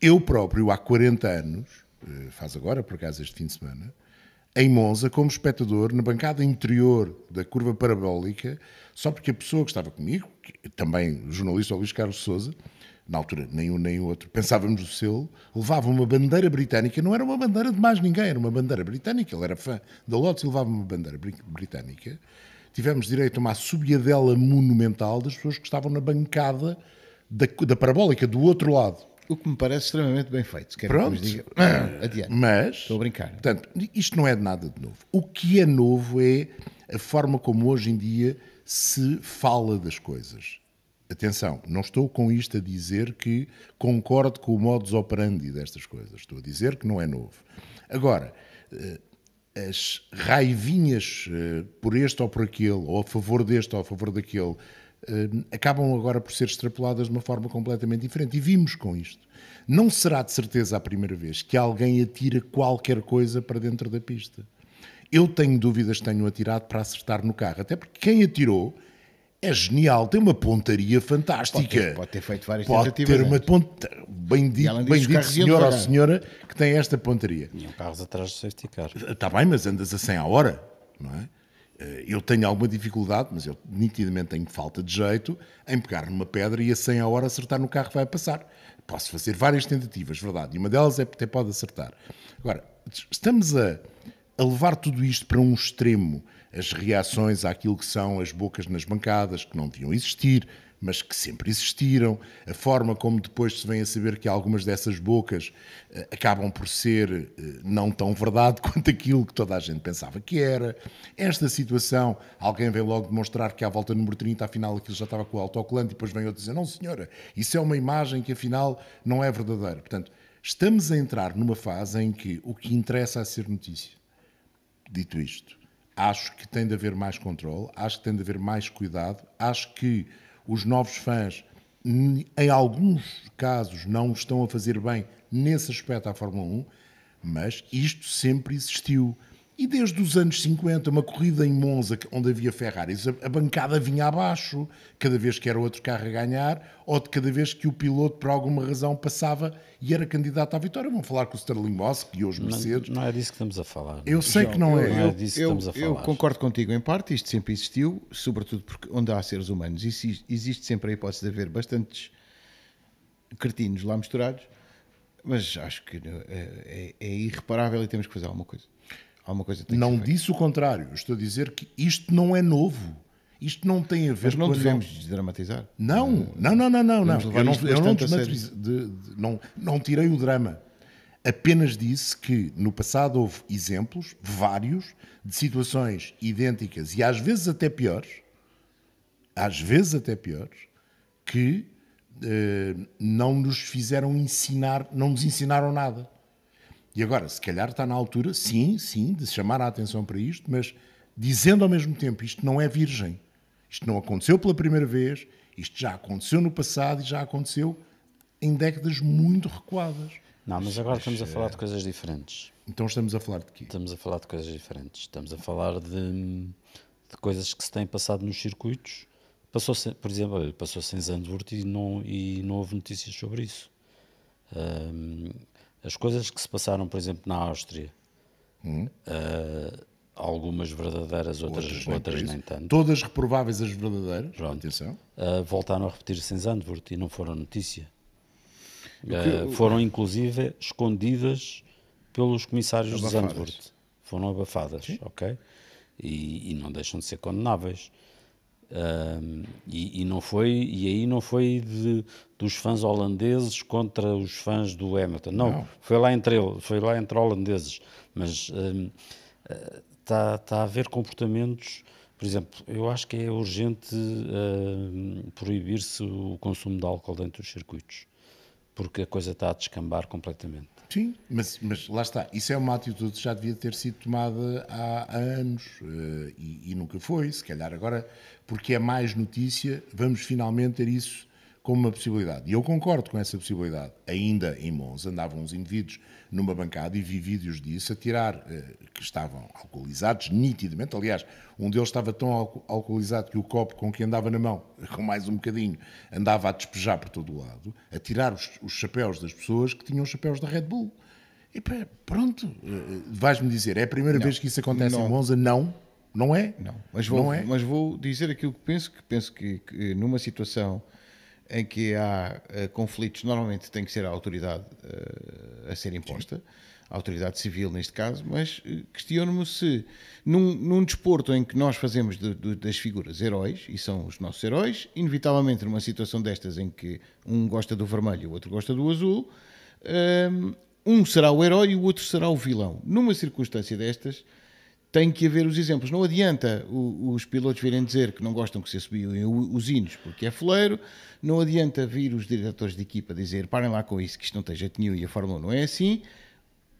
Eu próprio, há 40 anos, eh, faz agora por acaso este fim de semana, em Monza, como espectador, na bancada interior da curva parabólica, só porque a pessoa que estava comigo, que também jornalista Luís Carlos Souza, na altura, nem um nem outro, pensávamos no seu, levava uma bandeira britânica, não era uma bandeira de mais ninguém, era uma bandeira britânica, ele era fã da Lotus e levava uma bandeira britânica. Tivemos direito a uma subiadela monumental das pessoas que estavam na bancada da, da parabólica, do outro lado. O que me parece extremamente bem feito. Quero Pronto. Que diga. Ah, adiante. Mas. Estou a brincar. Portanto, isto não é nada de novo. O que é novo é a forma como hoje em dia se fala das coisas Atenção, não estou com isto a dizer que concordo com o modus operandi destas coisas. Estou a dizer que não é novo. Agora, eh, as raivinhas eh, por este ou por aquele, ou a favor deste ou a favor daquele, eh, acabam agora por ser extrapoladas de uma forma completamente diferente. E vimos com isto. Não será de certeza a primeira vez que alguém atira qualquer coisa para dentro da pista. Eu tenho dúvidas, tenho atirado para acertar no carro. Até porque quem atirou é genial, tem uma pontaria fantástica. Pode ter, pode ter feito várias pode tentativas. Pode ter né? uma ponta. Bem dito, senhor ou senhora que tem esta pontaria. Tinham carros atrás de safety car. Está eh, bem, mas andas a 100 à hora, não é? Eh, eu tenho alguma dificuldade, mas eu nitidamente tenho falta de jeito em pegar numa pedra e a 100 à hora acertar no carro que vai passar. Posso fazer várias tentativas, verdade, e uma delas é até pode acertar. Agora, estamos a, a levar tudo isto para um extremo as reações àquilo que são as bocas nas bancadas, que não deviam existir, mas que sempre existiram, a forma como depois se vem a saber que algumas dessas bocas uh, acabam por ser uh, não tão verdade quanto aquilo que toda a gente pensava que era. Esta situação, alguém vem logo demonstrar que à volta número 30, afinal aquilo já estava com o autocolante, e depois vem outro dizer: não, senhora, isso é uma imagem que afinal não é verdadeira. Portanto, estamos a entrar numa fase em que o que interessa é ser notícia. Dito isto, Acho que tem de haver mais controle, acho que tem de haver mais cuidado, acho que os novos fãs, em alguns casos, não estão a fazer bem nesse aspecto à Fórmula 1, mas isto sempre existiu. E desde os anos 50, uma corrida em Monza, onde havia Ferraris, a, bancada vinha abaixo, cada vez que era outro carro a ganhar, ou de cada vez que o piloto, por alguma razão, passava e era candidato à vitória. Vamos falar com o Sterling Moss e hoje Mercedes. Não, não, é disso que estamos a falar. É? Eu sei João, que não é. Não é disso eu, que estamos a falar. Eu concordo contigo em parte, isto sempre existiu, sobretudo porque onde há seres humanos, existe sempre a hipótese de haver bastantes cretinos lá misturados, mas acho que eh, é, é irreparável e temos que fazer alguma coisa. Alguma coisa tem não que disse o contrário. Estou a dizer que isto não é novo. Isto não tem a ver Mas não devemos não... desdramatizar. Não, não, não, não, não. não. Eu, não, eu não, de, de, não, não tirei o drama. Apenas disse que no passado houve exemplos, vários, de situações idênticas e às vezes até piores, às vezes até piores, que eh, não nos fizeram ensinar, não nos ensinaram nada. E agora, se calhar está na altura, sim, sim, de se chamar a atenção para isto, mas dizendo ao mesmo tempo, isto não é virgem. Isto não aconteceu pela primeira vez, isto já aconteceu no passado e já aconteceu em décadas muito recuadas. Não, mas agora estamos a falar de coisas diferentes. Então estamos a falar de quê? Estamos a falar de coisas diferentes. Estamos a falar de, de coisas que se têm passado nos circuitos. Passou, por exemplo, passou-se em Zandvoort e não, e não houve notícias sobre isso. Um, as coisas que se passaram, por exemplo, na Áustria, hum. uh, algumas verdadeiras, outras, outras, nem, outras nem tanto. Todas reprováveis as verdadeiras, Pronto. atenção. Uh, voltaram a repetir-se em Zandvoort e não foram notícia. Uh, foram, inclusive, escondidas pelos comissários abafadas. de Zandvoort. Foram abafadas, Sim. ok? E, e, não deixam de ser condenáveis e, e, não foi e aí não foi de, dos fãs holandeses contra os fãs do Hamilton não, não. foi lá entre foi lá entre holandeses mas está ah, tá, tá a haver comportamentos por exemplo eu acho que é urgente uh, proibir-se o consumo de álcool dentro dos circuitos porque a coisa está a descambar completamente Sim, mas, mas lá está. Isso é uma atitude que já devia ter sido tomada há, há anos eh, e, e, nunca foi. Se calhar agora, porque é mais notícia, vamos finalmente ter isso como uma possibilidade. E eu concordo com essa possibilidade. Ainda em Monza andavam uns indivíduos numa bancada e vi vídeos disso a tirar, eh, que estavam alcoolizados nitidamente. Aliás, um deles estava tão alcoolizado que o copo com que andava na mão, com mais um bocadinho, andava a despejar por todo o lado, a tirar os, os chapéus das pessoas que tinham chapéus da Red Bull. E pronto, eh, vais-me dizer, é a primeira não, vez que isso acontece não. em Monza? Não, não é. Não, mas vou, não é. mas vou dizer aquilo que penso, que penso que, que numa situação em que há uh, conflitos, normalmente tem que ser a autoridade uh, a ser imposta, Sim. a autoridade civil neste caso, mas eh, questiono-me se num, num, desporto em que nós fazemos de, de, das figuras heróis, e são os nossos heróis, inevitavelmente numa situação destas em que um gosta do vermelho e o outro gosta do azul, ehm, um será o herói e o outro será o vilão. Numa circunstância destas, tem que haver os exemplos. Não adianta os pilotos virem dizer que não gostam que se assobiem os hinos porque é foleiro, não adianta vir os diretores de equipa dizer parem lá com isso, que isto não tem jeito nenhum e a Fórmula 1 não é assim.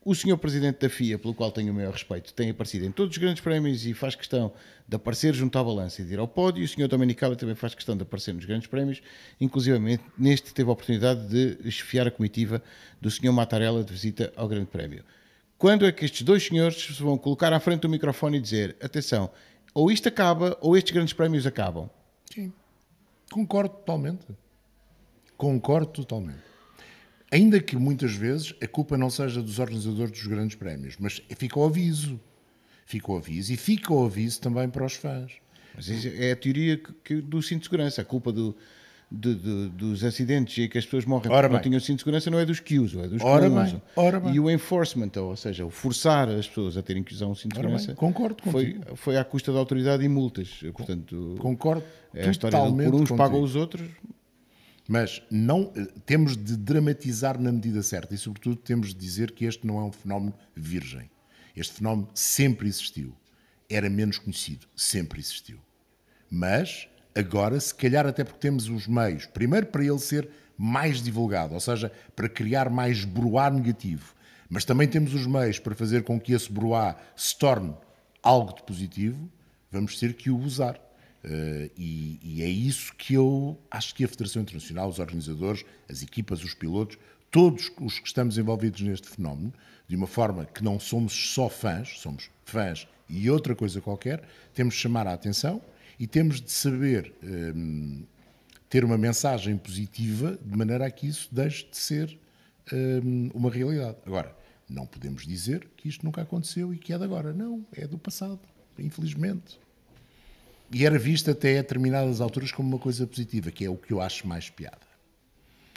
O senhor presidente da FIA, pelo qual tenho o maior respeito, tem aparecido em todos os grandes prémios e faz questão de aparecer junto à balança e de ir ao pódio. O senhor Domenicali também faz questão de aparecer nos grandes prémios, inclusive neste teve a oportunidade de chefiar a comitiva do senhor Mattarella de visita ao grande prémio. Quando é que estes dois senhores se vão colocar à frente do microfone e dizer: atenção, ou isto acaba ou estes grandes prémios acabam? Sim, concordo totalmente. Concordo totalmente. Ainda que muitas vezes a culpa não seja dos organizadores dos grandes prémios, mas fica o aviso. Fica o aviso e fica o aviso também para os fãs. Mas é a teoria que, que, do cinto de segurança, a culpa do, de, de, dos acidentes em que as pessoas morrem porque não tinham cinto de segurança não é dos que usam, é dos Ora que usam. Ora E o enforcement, ou seja, o forçar as pessoas a terem que usar um cinto de segurança, Concordo foi, contigo. foi à custa da autoridade e multas. Portanto, Concordo é a história de por uns pagam os outros. Mas não temos de dramatizar na medida certa e, sobretudo, temos de dizer que este não é um fenómeno virgem. Este fenómeno sempre existiu. Era menos conhecido, sempre existiu. Mas agora, se calhar até porque temos os meios, primeiro para ele ser mais divulgado, ou seja, para criar mais broar negativo, mas também temos os meios para fazer com que esse broar se torne algo de positivo, vamos ter que o usar. Uh, e, e, é isso que eu acho que a Federação Internacional, os organizadores, as equipas, os pilotos, todos os que estamos envolvidos neste fenómeno, de uma forma que não somos só fãs, somos fãs e outra coisa qualquer, temos de chamar a atenção e temos de saber um, ter uma mensagem positiva de maneira a que isso deixe de ser um, uma realidade. Agora, não podemos dizer que isto nunca aconteceu e que é de agora. Não, é do passado, infelizmente. E era visto até a determinadas alturas como uma coisa positiva, que é o que eu acho mais piada.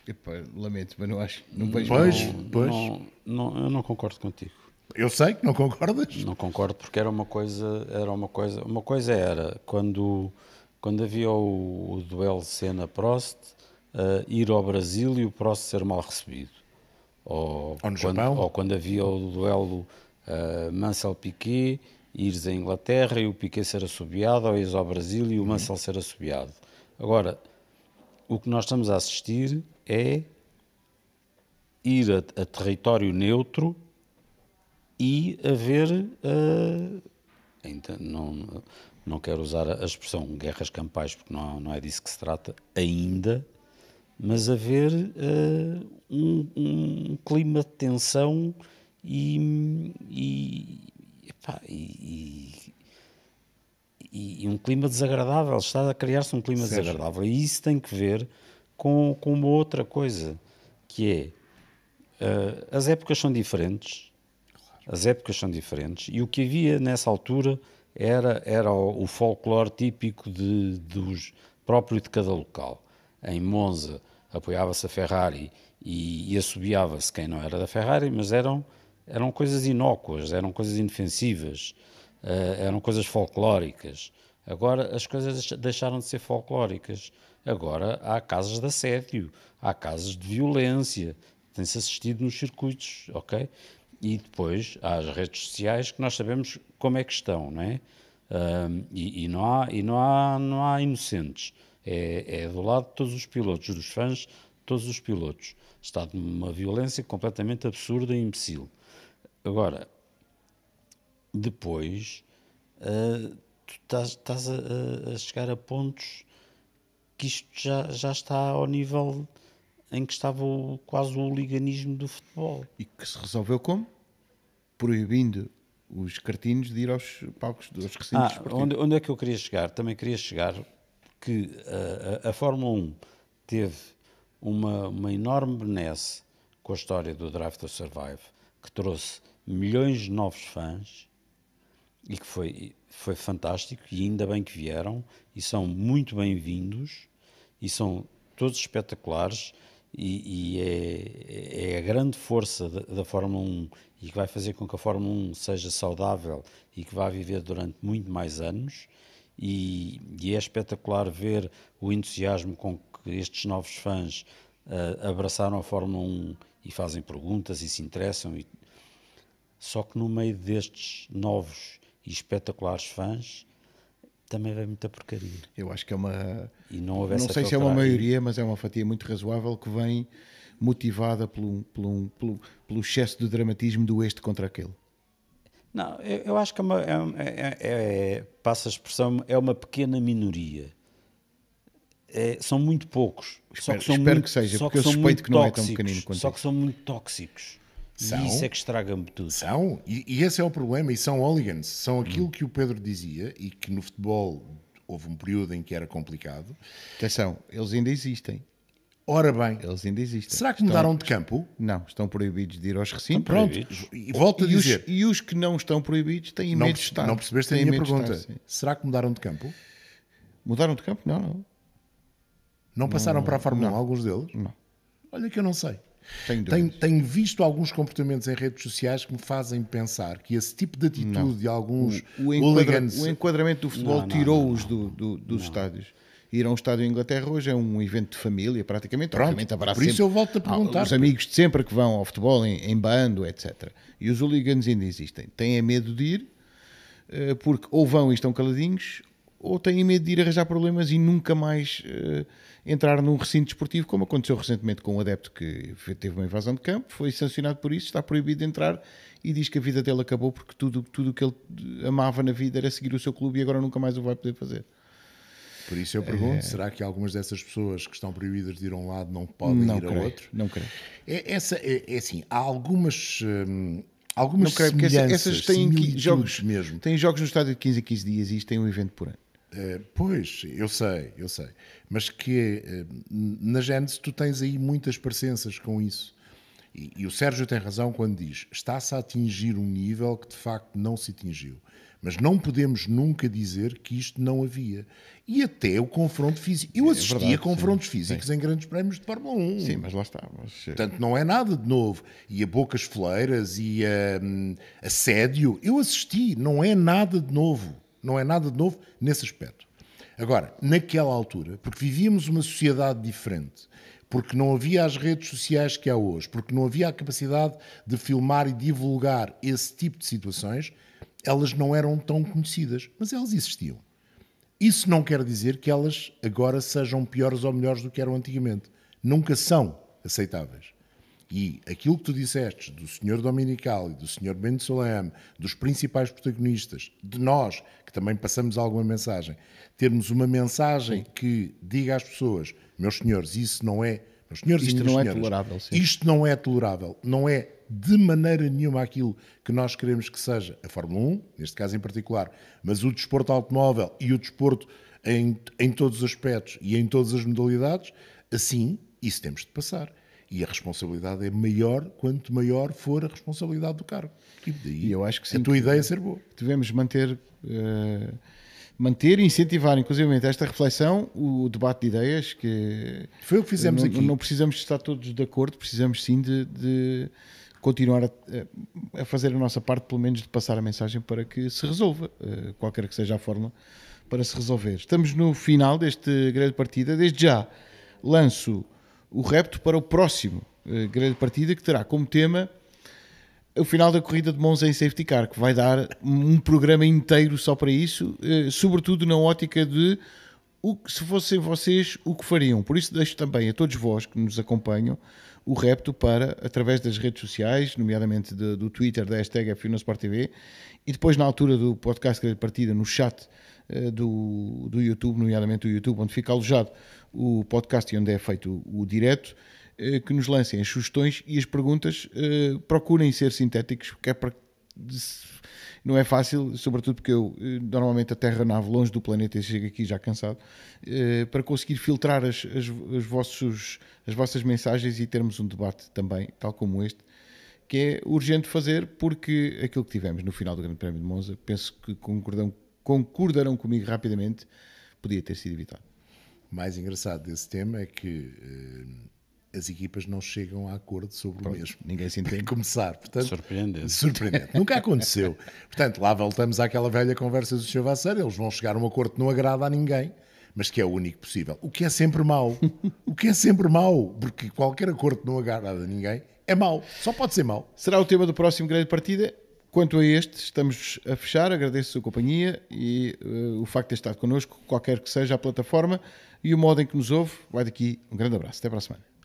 Epa, lamento, mas não acho. Não hum, vejo. Pois, não, pois. Não, não, eu não concordo contigo. Eu sei que não concordas. Não concordo porque era uma coisa, era uma coisa, uma coisa era quando quando havia o, o duelo cena Prost uh, eh, ir ao Brasil e o Prost ser mal recebido. Ou, ou quando, Japão. ou quando havia o duelo uh, eh, Mansell Piquet ires à Inglaterra e o Piquet ser assobiado, ou ires ao Brasil e o uhum. Mansell uhum. ser assobiado. Agora, o que nós estamos a assistir é ir a, a território neutro e haver, uh, eh, ainda não, não quero usar a expressão guerras campais, porque não, não é disso que se trata ainda, mas haver uh, eh, um, um, clima de tensão e, e, epá, e, e um clima desagradável. Está a criar-se um clima desagradável. E isso tem que ver com, com uma outra coisa, que é uh, as épocas são diferentes as épocas são diferentes e o que havia nessa altura era, era o, o folclore típico de, dos, próprio de cada local. Em Monza apoiava-se a Ferrari e, e assobiava-se quem não era da Ferrari, mas eram, eram coisas inócuas, eram coisas indefensivas, uh, eh, eram coisas folclóricas. Agora as coisas deixaram de ser folclóricas. Agora há casos de assédio, há casos de violência, tem-se assistido nos circuitos, ok? E depois há as redes sociais que nós sabemos como é que estão, não é? Um, e, e, não há, e não, há, não há inocentes. É, é do lado de todos os pilotos, dos fãs, de todos os pilotos. Está de uma violência completamente absurda e imbecil. Agora, depois, uh, tu estás, estás a, a, chegar a pontos que isto já, já está ao nível em que estava o, quase o liganismo do futebol. E que se resolveu como? Proibindo os cartinhos de ir aos palcos dos recintos ah, onde, onde, é que eu queria chegar? Também queria chegar que a, eh, a, a Fórmula 1 teve uma, uma enorme benesse com a história do Drive to Survive, que trouxe milhões de novos fãs e que foi, foi fantástico e ainda bem que vieram e são muito bem-vindos e são todos espetaculares e, e é, é, é, a grande força da, da, Fórmula 1 e que vai fazer com que a Fórmula 1 seja saudável e que vá viver durante muito mais anos. E, e é espetacular ver o entusiasmo com que estes novos fãs uh, abraçaram a Fórmula 1 e fazem perguntas e se interessam. E... Só que no meio destes novos e espetaculares fãs também vem muita porcaria. Eu acho que é uma. E não Não sei se é uma maioria, mas é uma fatia muito razoável que vem motivada pelo, pelo, pelo, pelo excesso de dramatismo do este contra aquele. Não, eu, eu acho que é uma. É, é, é, é, passa a expressão, é uma pequena minoria. É, são muito poucos. Espero, são espero muito, que seja, porque eu suspeito que não tóxicos, é tão pequenino quanto Só que são muito tóxicos. São, e isso é que estraga-me tudo. São, e, e, esse é o problema, e são hooligans. São aquilo hum. que o Pedro dizia e que no futebol houve um período em que era complicado. Atenção, eles ainda existem. Ora bem. Eles ainda existem. Será que estão, mudaram de campo? Não, estão proibidos de ir aos recintos. Pronto, proibidos. e volto a dizer. Os, e os que não estão proibidos têm não, medo de estar. Não percebeste têm a minha pergunta. Estar, Será que mudaram de campo? Mudaram de campo? Não, não. Não passaram não, para a Fórmula 1 alguns deles? Não. Olha que eu não sei. Tenho, tenho, tenho, visto alguns comportamentos em redes sociais que me fazem pensar que esse tipo de atitude não. de alguns o, o, enquadra, o enquadramento do futebol tirou-os do, do, dos estádios ir a um estádio em Inglaterra hoje é um evento de família, praticamente. Pronto, por isso sempre, eu volto a perguntar. Os amigos de sempre que vão ao futebol em, em, bando, etc. E os hooligans ainda existem. Têm é medo de ir, eh, porque ou vão e estão caladinhos, ou têm medo de ir arranjar problemas e nunca mais uh, entrar num recinto desportivo, como aconteceu recentemente com um adepto que teve uma invasão de campo, foi sancionado por isso, está proibido de entrar e diz que a vida dele acabou porque tudo o tudo que ele eh, amava na vida era seguir o seu clube e agora nunca mais o vai poder fazer. Por isso eu pergunto, é... será que algumas dessas pessoas que estão proibidas de ir a um lado não podem não ir creio, a outro? Não creio. É, essa, é, é assim, há algumas... Hum, algumas não creio, porque essas têm jogos mesmo. Têm jogos no estádio de 15 a 15 dias e isto tem um evento por ano. Eh, pois, eu sei, eu sei. Mas que uh, na Gênesis tu tens aí muitas parecenças com isso. E, e, o Sérgio tem razão quando diz: está-se a atingir um nível que de facto não se atingiu. Mas não podemos nunca dizer que isto não havia. E até o confronto físico. Eu é assisti é verdade, a confrontos sim, físicos sim. em grandes prémios de Fórmula 1. Sim, mas lá está. Mas... Portanto, não é nada de novo. E a bocas fleiras e a um, assédio. Eu assisti, não é nada de novo. Não é nada de novo nesse aspecto. Agora, naquela altura, porque vivíamos uma sociedade diferente, porque não havia as redes sociais que há hoje, porque não havia a capacidade de filmar e divulgar esse tipo de situações, elas não eram tão conhecidas, mas elas existiam. Isso não quer dizer que elas agora sejam piores ou melhores do que eram antigamente. Nunca são aceitáveis. E aquilo que tu disseste do senhor Dominical e do senhor Ben Solem, dos principais protagonistas, de nós, que também passamos alguma mensagem, termos uma mensagem sim. que diga às pessoas, meus senhores, isso não é, meus senhores isto e não é tolerável, sim. isto não é tolerável, não é de maneira nenhuma aquilo que nós queremos que seja a Fórmula 1, neste caso em particular, mas o desporto automóvel e o desporto em, em todos os aspectos e em todas as modalidades, assim, isso temos de passar. E a responsabilidade é maior quanto maior for a responsabilidade do cargo. E daí eu acho que sim, a tua ideia é ser boa. Devemos manter, uh, manter e incentivar, inclusive, esta reflexão, o debate de ideias, que foi o que fizemos não, aqui. Não precisamos estar todos de acordo, precisamos sim de, de continuar a, a, fazer a nossa parte, pelo menos de passar a mensagem para que se resolva, eh, qualquer que seja a forma para se resolver. Estamos no final deste grande partida. Desde já lanço o repto para o próximo eh, grande partida, que terá como tema o final da corrida de Monza em safety car, que vai dar um programa inteiro só para isso, eh, sobretudo na ótica de o que, se fossem vocês, o que fariam. Por isso deixo também a todos vós que nos acompanham o repto para, através das redes sociais, nomeadamente de, do Twitter, da hashtag F1 Sport TV, e depois na altura do podcast Grande Partida, no chat eh, do, do YouTube, nomeadamente do YouTube, onde fica alojado o podcast e onde é feito o, o direto, eh, que nos lancem as sugestões e as perguntas. Eh, procurem ser sintéticos, porque é para não é fácil, sobretudo porque eu normalmente a Terra nave longe do planeta e chego aqui já cansado, para conseguir filtrar as, as, as, vossos, as vossas mensagens e termos um debate também, tal como este, que é urgente fazer, porque aquilo que tivemos no final do Grande Prémio de Monza, penso que concordam concordarão comigo rapidamente, podia ter sido evitado. O mais engraçado desse tema é que uh, as equipas não chegam a acordo sobre Pronto, o mesmo. Ninguém se entende. Começar, portanto, surpreendente. surpreendente. Nunca aconteceu. Portanto, lá voltamos àquela velha conversa do Sr. Vassar, eles vão chegar a um acordo que não agrada a ninguém mas que é o único possível. O que é sempre mau. o que é sempre mau, porque qualquer acordo que não agrada a ninguém é mau. Só pode ser mau. Será o tema do próximo grande partida? Quanto a este, estamos a fechar. Agradeço a sua companhia e uh, o facto de ter estado connosco, qualquer que seja a plataforma e o modo em que nos ouve. Vai daqui um grande abraço. Até para a semana.